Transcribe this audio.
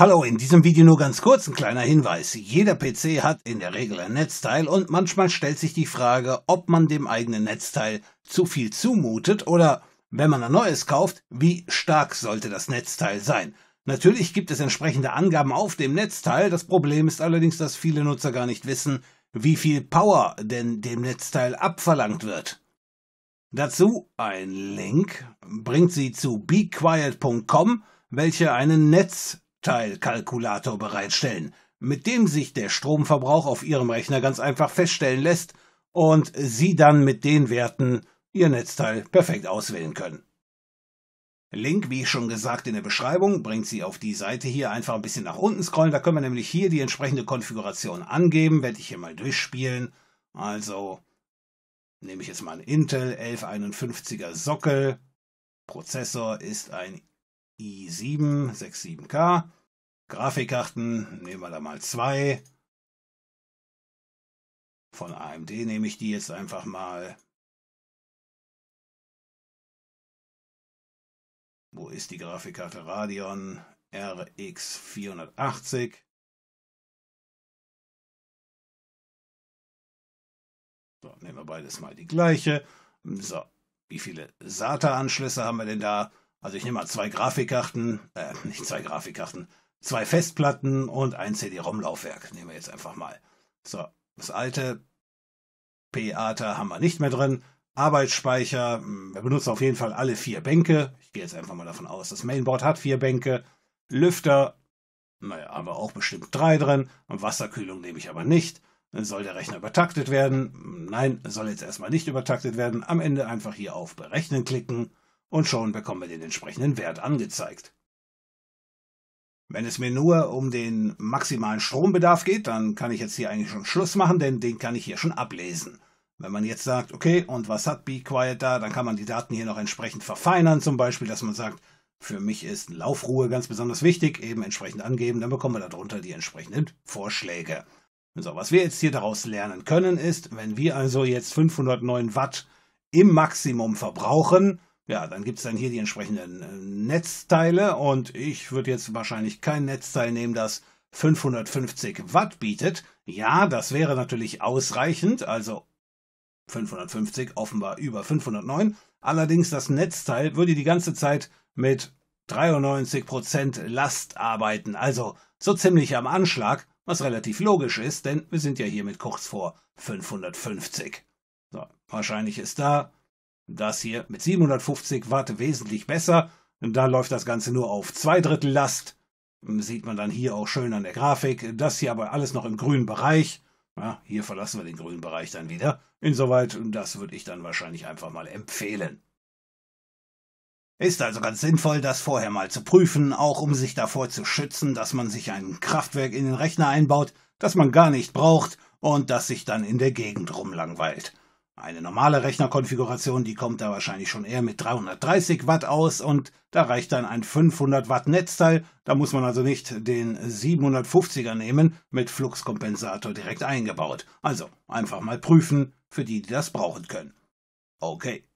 Hallo, in diesem Video nur ganz kurz ein kleiner Hinweis. Jeder PC hat in der Regel ein Netzteil und manchmal stellt sich die Frage, ob man dem eigenen Netzteil zu viel zumutet oder, wenn man ein neues kauft, wie stark sollte das Netzteil sein. Natürlich gibt es entsprechende Angaben auf dem Netzteil, das Problem ist allerdings, dass viele Nutzer gar nicht wissen, wie viel Power denn dem Netzteil abverlangt wird. Dazu ein Link bringt sie zu bequiet.com, welche einen Netz Netzteilkalkulator bereitstellen, mit dem sich der Stromverbrauch auf Ihrem Rechner ganz einfach feststellen lässt und Sie dann mit den Werten Ihr Netzteil perfekt auswählen können. Link, wie schon gesagt in der Beschreibung, bringt Sie auf die Seite hier einfach ein bisschen nach unten scrollen. Da können wir nämlich hier die entsprechende Konfiguration angeben. Werde ich hier mal durchspielen. Also nehme ich jetzt mal einen Intel 1151er Sockel. Prozessor ist ein i7 67K. Grafikkarten nehmen wir da mal zwei. Von AMD nehme ich die jetzt einfach mal. Wo ist die Grafikkarte Radeon RX 480? So, nehmen wir beides mal die gleiche. So, wie viele SATA-Anschlüsse haben wir denn da? Also ich nehme mal zwei Grafikkarten, äh, nicht zwei Grafikkarten, zwei Festplatten und ein CD-ROM-Laufwerk. Nehmen wir jetzt einfach mal. So, das alte P-ATA haben wir nicht mehr drin. Arbeitsspeicher, hm, wir benutzen auf jeden Fall alle vier Bänke. Ich gehe jetzt einfach mal davon aus, das Mainboard hat vier Bänke. Lüfter, naja, haben wir auch bestimmt drei drin. Und Wasserkühlung nehme ich aber nicht. Soll der Rechner übertaktet werden? Nein, soll jetzt erstmal nicht übertaktet werden. Am Ende einfach hier auf Berechnen klicken und schon bekommen wir den entsprechenden Wert angezeigt. Wenn es mir nur um den maximalen Strombedarf geht, dann kann ich jetzt hier eigentlich schon Schluss machen, denn den kann ich hier schon ablesen. Wenn man jetzt sagt, okay, und was hat Be Quiet da, dann kann man die Daten hier noch entsprechend verfeinern, zum Beispiel, dass man sagt, für mich ist Laufruhe ganz besonders wichtig, eben entsprechend angeben, dann bekommen wir darunter die entsprechenden Vorschläge. So, was wir jetzt hier daraus lernen können, ist, wenn wir also jetzt 509 Watt im Maximum verbrauchen, ja, dann gibt es dann hier die entsprechenden äh, Netzteile und ich würde jetzt wahrscheinlich kein Netzteil nehmen, das 550 Watt bietet. Ja, das wäre natürlich ausreichend, also 550 offenbar über 509. Allerdings das Netzteil würde die ganze Zeit mit 93% Last arbeiten, also so ziemlich am Anschlag, was relativ logisch ist, denn wir sind ja hier mit kurz vor 550. So, wahrscheinlich ist da das hier mit 750 Watt wesentlich besser. Da läuft das Ganze nur auf zwei Drittel Last. Sieht man dann hier auch schön an der Grafik. Das hier aber alles noch im grünen Bereich. Ja, hier verlassen wir den grünen Bereich dann wieder. Insoweit, das würde ich dann wahrscheinlich einfach mal empfehlen. Ist also ganz sinnvoll, das vorher mal zu prüfen, auch um sich davor zu schützen, dass man sich ein Kraftwerk in den Rechner einbaut, das man gar nicht braucht und das sich dann in der Gegend rumlangweilt. Eine normale Rechnerkonfiguration, die kommt da wahrscheinlich schon eher mit 330 Watt aus und da reicht dann ein 500 Watt Netzteil. Da muss man also nicht den 750er nehmen, mit Fluxkompensator direkt eingebaut. Also einfach mal prüfen für die, die das brauchen können. Okay.